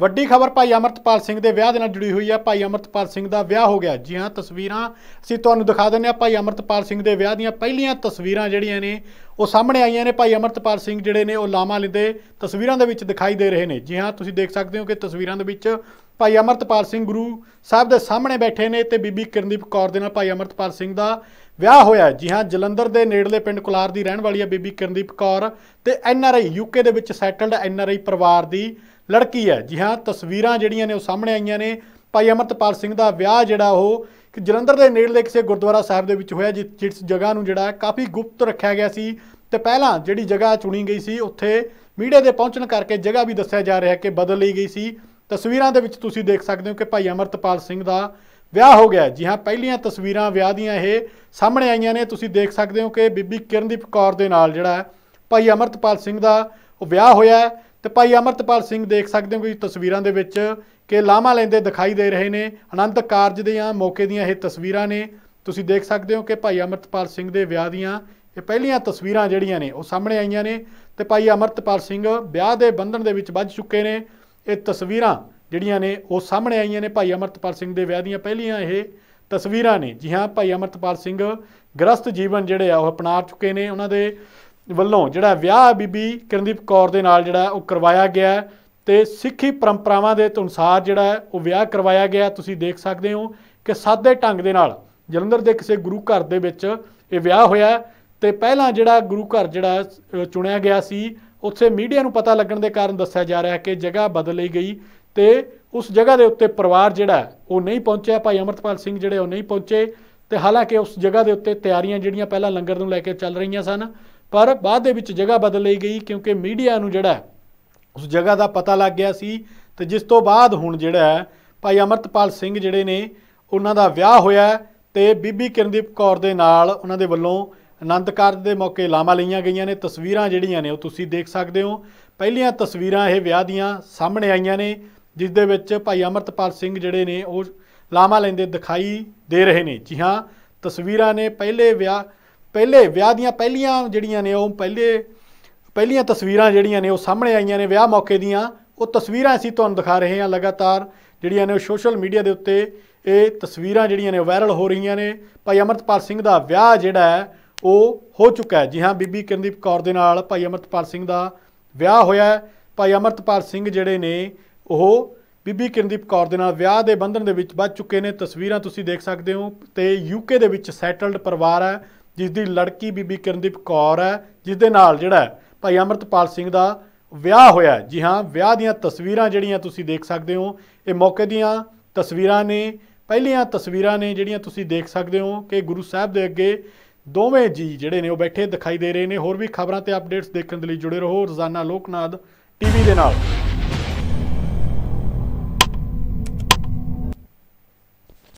ਵੱਡੀ ਖਬਰ ਭਾਈ ਅਮਰਤਪਾਲ ਸਿੰਘ ਦੇ ਵਿਆਹ ਦੇ ਨਾਲ ਜੁੜੀ ਹੋਈ ਹੈ ਭਾਈ ਅਮਰਤਪਾਲ ਸਿੰਘ ਦਾ ਵਿਆਹ ਹੋ ਗਿਆ ਜੀ ਹਾਂ ਤਸਵੀਰਾਂ ਅਸੀਂ ਤੁਹਾਨੂੰ ਦਿਖਾ ਦਿੰਨੇ ਆ ਭਾਈ ਅਮਰਤਪਾਲ ਸਿੰਘ ਦੇ ਵਿਆਹ ਦੀਆਂ ਪਹਿਲੀਆਂ ਤਸਵੀਰਾਂ ਜਿਹੜੀਆਂ ਨੇ ਉਹ ਸਾਹਮਣੇ ਆਈਆਂ ਨੇ ਭਾਈ ਅਮਰਤਪਾਲ ਸਿੰਘ ਜਿਹੜੇ ਨੇ ਉਹ ਲਾਮਾ ਲਿੰਦੇ ਤਸਵੀਰਾਂ ਦੇ ਵਿੱਚ ਦਿਖਾਈ ਦੇ ਰਹੇ ਨੇ ਜੀ ਹਾਂ ਤੁਸੀਂ ਦੇਖ ਸਕਦੇ ਹੋ ਕਿ ਤਸਵੀਰਾਂ ਦੇ ਵਿੱਚ ਭਾਈ ਅਮਰਤਪਾਲ ਸਿੰਘ ਗੁਰੂ ਸਾਹਿਬ ਦੇ ਸਾਹਮਣੇ ਬੈਠੇ ਨੇ ਤੇ ਬੀਬੀ ਕਿਰਨਦੀਪ ਕੌਰ ਦੇ ਨਾਲ ਭਾਈ ਅਮਰਤਪਾਲ ਸਿੰਘ ਦਾ ਵਿਆਹ ਹੋਇਆ ਜੀ ਹਾਂ ਜਲੰਧਰ ਦੇ ਨੇੜਲੇ ਪਿੰਡ ਕੁਲਾਰ ਦੀ ਰਹਿਣ ਵਾਲੀ ਹੈ ਬੀਬੀ ਕਿਰਨਦੀਪ ਕੌਰ ਤੇ ਐਨ ਆਰ ਆਈ ਯੂਕੇ ਦੇ ਵਿੱਚ ਸੈਟਲਡ ਐਨ ਆਰ ਆਈ ਪਰਿਵਾਰ ਦੀ ਲੜਕੀ ਹੈ ਜੀ ਹਾਂ ਤਸਵੀਰਾਂ ਜਿਹੜੀਆਂ ਨੇ ਉਹ ਸਾਹਮਣੇ ਆਈਆਂ ਨੇ ਭਾਈ ਅਮਰਤਪਾਲ ਸਿੰਘ ਦਾ ਵਿਆਹ ਜਿਹੜਾ ਉਹ ਕਿ ਜਲੰਧਰ ਦੇ ਨੇੜਲੇ ਕਿਸੇ ਗੁਰਦੁਆਰਾ ਸਾਹਿਬ ਦੇ ਵਿੱਚ ਹੋਇਆ ਜਿਸ ਜਗ੍ਹਾ ਨੂੰ ਜਿਹੜਾ ਹੈ ਕਾਫੀ ਗੁਪਤ ਰੱਖਿਆ ਗਿਆ ਸੀ ਤੇ ਪਹਿਲਾਂ ਜਿਹੜੀ ਜਗ੍ਹਾ ਚੁਣੀ ਗਈ ਸੀ ਉੱਥੇ ਮੀਡੀਆ ਦੇ ਪਹੁੰਚਣ ਕਰਕੇ ਜਗ੍ਹਾ ਵੀ ਦੱਸਿਆ ਜਾ ਰਿਹਾ ਕਿ ਬਦਲ ਲਈ ਗਈ ਸੀ ਤਸਵੀਰਾਂ ਦੇ ਵਿੱਚ ਤੁਸੀਂ ਦੇਖ ਸਕਦੇ ਹੋ ਕਿ ਭਾਈ ਅਮਰਤਪਾਲ ਸਿੰਘ ਦਾ ਵਿਆਹ ਹੋ ਗਿਆ ਜੀ ਹਾਂ ਪਹਿਲੀਆਂ ਤਸਵੀਰਾਂ ਵਿਆਹ ਦੀਆਂ ਇਹ ਸਾਹਮਣੇ ਆਈਆਂ ਨੇ ਤੁਸੀਂ ਦੇਖ ਸਕਦੇ ਹੋ ਕਿ ਬੀਬੀ ਕਿਰਨਦੀਪ ਕੌਰ ਦੇ ਨਾਲ ਜਿਹੜਾ ਭਾਈ ਅਮਰਤਪਾਲ ਸਿੰਘ ਦਾ ਉਹ ਵਿਆਹ ਹੋਇਆ ਤੇ ਭਾਈ ਅਮਰਤਪਾਲ ਸਿੰਘ ਦੇਖ ਸਕਦੇ ਹੋ ਕਿ ਤਸਵੀਰਾਂ ਦੇ ਵਿੱਚ ਕਿ ਲਾਮਾ ਲੈਂਦੇ ਦਿਖਾਈ ਦੇ ਰਹੇ ਨੇ ਆਨੰਦ ਕਾਰਜ ਦੇ ਆ ਮੌਕੇ ਦੀਆਂ ਇਹ ਤਸਵੀਰਾਂ ਨੇ ਤੁਸੀਂ ਦੇਖ ਸਕਦੇ ਹੋ ਕਿ ਭਾਈ ਅਮਰਤਪਾਲ ਸਿੰਘ ਦੇ ਵਿਆਹ ਦੀਆਂ ਇਹ ਪਹਿਲੀਆਂ ਤਸਵੀਰਾਂ ਜਿਹੜੀਆਂ ਨੇ ਉਹ ਸਾਹਮਣੇ ਆਈਆਂ ਨੇ ਤੇ ਭਾਈ ਅਮਰਤਪਾਲ ਸਿੰਘ ਵਿਆਹ ਦੇ ਬੰਧਨ ਦੇ ਵਿੱਚ ਵੱਜ ਚੁੱਕੇ ਨੇ ਇਹ ਤਸਵੀਰਾਂ ਜਿਹੜੀਆਂ ਨੇ ਉਹ ਸਾਹਮਣੇ ਆਈਆਂ ਨੇ ਭਾਈ ਅਮਰਤਪਾਲ ਸਿੰਘ ਦੇ ਵਿਆਹ ਦੀਆਂ ਪਹਿਲੀਆਂ ਇਹ ਤਸਵੀਰਾਂ ਨੇ ਜੀ ਹਾਂ ਭਾਈ ਅਮਰਤਪਾਲ ਸਿੰਘ ਗ੍ਰਸਤ ਜੀਵਨ ਜਿਹੜੇ ਆ ਉਹ ਅਪਣਾ ਚੁੱਕੇ ਨੇ ਉਹਨਾਂ ਦੇ ਵੱਲੋਂ ਜਿਹੜਾ ਵਿਆਹ ਬੀਬੀ ਕਿਰਨਦੀਪ ਕੌਰ ਦੇ ਨਾਲ ਜਿਹੜਾ ਉਹ ਕਰਵਾਇਆ ਗਿਆ ਤੇ ਸਿੱਖੀ ਪਰੰਪਰਾਵਾਂ ਦੇ ਅਨੁਸਾਰ ਜਿਹੜਾ ਉਹ ਵਿਆਹ ਕਰਵਾਇਆ ਗਿਆ ਤੁਸੀਂ ਦੇਖ ਸਕਦੇ ਹੋ ਕਿ ਸਾਦੇ ਢੰਗ ਦੇ ਨਾਲ ਜਲੰਧਰ ਦੇ ਕਿਸੇ ਗੁਰੂ ਘਰ ਦੇ ਵਿੱਚ ਇਹ ਵਿਆਹ ਹੋਇਆ ਤੇ ਪਹਿਲਾਂ ਜਿਹੜਾ ਗੁਰੂ ਘਰ ਜਿਹੜਾ ਚੁਣਿਆ ਗਿਆ ਸੀ ਉੱਥੇ ਮੀਡੀਆ ਨੂੰ ਪਤਾ ਲੱਗਣ ਦੇ ਕਾਰਨ ਦੱਸਿਆ ਜਾ ਰਿਹਾ ਹੈ ਕਿ ਜਗ੍ਹਾ ਬਦਲ ਲਈ ਗਈ ਤੇ ਉਸ ਜਗ੍ਹਾ ਦੇ ਉੱਤੇ ਪਰਿਵਾਰ ਜਿਹੜਾ ਉਹ ਨਹੀਂ ਪਹੁੰਚਿਆ ਭਾਈ ਅਮਰਤਪਾਲ ਸਿੰਘ ਜਿਹੜੇ ਉਹ ਨਹੀਂ ਪਹੁੰਚੇ ਤੇ ਹਾਲਾਂਕਿ ਉਸ ਜਗ੍ਹਾ ਦੇ ਉੱਤੇ ਤਿਆਰੀਆਂ ਜਿਹੜੀਆਂ ਪਹਿਲਾਂ ਲੰਗਰ ਨੂੰ ਲੈ ਕੇ ਚੱਲ ਰਹੀਆਂ ਸਨ ਪਰ ਬਾਅਦ ਦੇ ਵਿੱਚ ਜਗ੍ਹਾ ਬਦਲ ਲਈ ਗਈ ਕਿਉਂਕਿ ਮੀਡੀਆ ਨੂੰ ਜਿਹੜਾ ਉਸ ਜਗ੍ਹਾ ਦਾ ਪਤਾ ਲੱਗ ਗਿਆ ਸੀ ਤੇ ਜਿਸ ਤੋਂ ਬਾਅਦ ਹੁਣ ਜਿਹੜਾ ਭਾਈ ਅਮਰਤਪਾਲ ਸਿੰਘ ਜਿਹੜੇ ਨੇ ਉਹਨਾਂ ਦਾ ਵਿਆਹ ਹੋਇਆ ਤੇ ਬੀਬੀ ਕਿਰਨਦੀਪ ਕੌਰ ਦੇ ਨਾਲ ਉਹਨਾਂ ਦੇ ਵੱਲੋਂ ਆਨੰਦ ਕਾਰਜ ਦੇ ਮੌਕੇ ਲਾਮਾ ਲਈਆਂ ਗਈਆਂ ਨੇ ਤਸਵੀਰਾਂ ਜਿਹੜੀਆਂ ਨੇ ਉਹ ਤੁਸੀਂ ਦੇਖ ਸਕਦੇ ਹੋ ਪਹਿਲੀਆਂ ਤਸਵੀਰਾਂ ਇਹ ਵਿਆਹ ਦੀਆਂ ਸਾਹਮਣੇ ਆਈਆਂ ਨੇ ਜਿਸ ਦੇ ਵਿੱਚ ਭਾਈ ਅਮਰਤਪਾਲ ਸਿੰਘ ਜਿਹੜੇ ਨੇ ਉਹ ਲਾਮਾ ਲੈਂਦੇ ਦਿਖਾਈ ਦੇ ਰਹੇ ਨੇ ਜੀ ਹਾਂ ਤਸਵੀਰਾਂ ਨੇ ਪਹਿਲੇ ਵਿਆਹ ਪਹਿਲੇ ਵਿਆਹ ਦੀਆਂ ਪਹਿਲੀਆਂ ਜਿਹੜੀਆਂ ਨੇ ਉਹ ਪਹਿਲੇ ਪਹਿਲੀਆਂ ਤਸਵੀਰਾਂ ਜਿਹੜੀਆਂ ਨੇ ਉਹ ਸਾਹਮਣੇ ਆਈਆਂ ਨੇ ਵਿਆਹ ਮੌਕੇ ਦੀਆਂ ਉਹ ਤਸਵੀਰਾਂ ਅਸੀਂ ਤੁਹਾਨੂੰ ਦਿਖਾ ਰਹੇ ਹਾਂ ਲਗਾਤਾਰ ਜਿਹੜੀਆਂ ਨੇ ਉਹ ਸੋਸ਼ਲ ਮੀਡੀਆ ਦੇ ਉੱਤੇ ਇਹ ਤਸਵੀਰਾਂ ਜਿਹੜੀਆਂ ਨੇ ਵਾਇਰਲ ਹੋ ਰਹੀਆਂ ਨੇ ਭਾਈ ਅਮਰਤਪਾਲ ਸਿੰਘ ਦਾ ਵਿਆਹ ਜਿਹੜਾ ਹੈ ਉਹ ਹੋ ਚੁੱਕਾ ਹੈ ਜੀ ਹਾਂ ਬੀਬੀ ਕਿਰਨਦੀਪ ਕੌਰ ਦੇ ਨਾਲ ਭਾਈ ਅਮਰਤਪਾਲ ਸਿੰਘ ਦਾ ਵਿਆਹ ਹੋਇਆ ਹੈ ਭਾਈ ਅਮਰਤਪਾਲ ਸਿੰਘ ਜਿਹੜੇ ਨੇ ਉਹ ਬੀਬੀ ਕਿਰਨਦੀਪ ਕੌਰ ਦੇ ਨਾਲ ਵਿਆਹ ਦੇ ਬੰਧਨ ਦੇ ਵਿੱਚ ਵੱਜ ਚੁੱਕੇ ਨੇ ਤਸਵੀਰਾਂ ਤੁਸੀਂ ਦੇਖ ਸਕਦੇ ਹੋ ਤੇ ਯੂਕੇ ਦੇ ਵਿੱਚ ਸੈਟਲਡ ਪਰਿਵਾਰ ਹੈ ਜਿਸ ਦੀ ਲੜਕੀ ਬੀਬੀ ਕਿਰਨਦੀਪ ਕੌਰ ਹੈ ਜਿਸ ਦੇ ਨਾਲ ਜਿਹੜਾ ਭਾਈ ਅਮਰਤਪਾਲ ਸਿੰਘ ਦਾ ਵਿਆਹ ਹੋਇਆ ਜੀ ਹਾਂ ਵਿਆਹ ਦੀਆਂ ਤਸਵੀਰਾਂ ਜਿਹੜੀਆਂ ਤੁਸੀਂ ਦੇਖ ਸਕਦੇ ਹੋ ਇਹ ਮੌਕੇ ਦੀਆਂ ਤਸਵੀਰਾਂ ਨੇ ਪਹਿਲੀਆਂ ਤਸਵੀਰਾਂ ਨੇ ਜਿਹੜੀਆਂ ਤੁਸੀਂ ਦੇਖ ਸਕਦੇ ਹੋ ਕਿ ਗੁਰੂ ਸਾਹਿਬ ਦੇ ਅੱਗੇ ਦੋਵੇਂ ਜੀ ਜਿਹੜੇ ਨੇ ਉਹ ਬੈਠੇ ਦਿਖਾਈ ਦੇ ਰਹੇ ਨੇ ਹੋਰ ਵੀ ਖਬਰਾਂ ਤੇ ਅਪਡੇਟਸ ਦੇਖਣ ਦੇ ਲਈ ਜੁੜੇ ਰਹੋ ਰੋਜ਼ਾਨਾ ਲੋਕਨਾਦ ਟੀਵੀ ਦੇ ਨਾਲ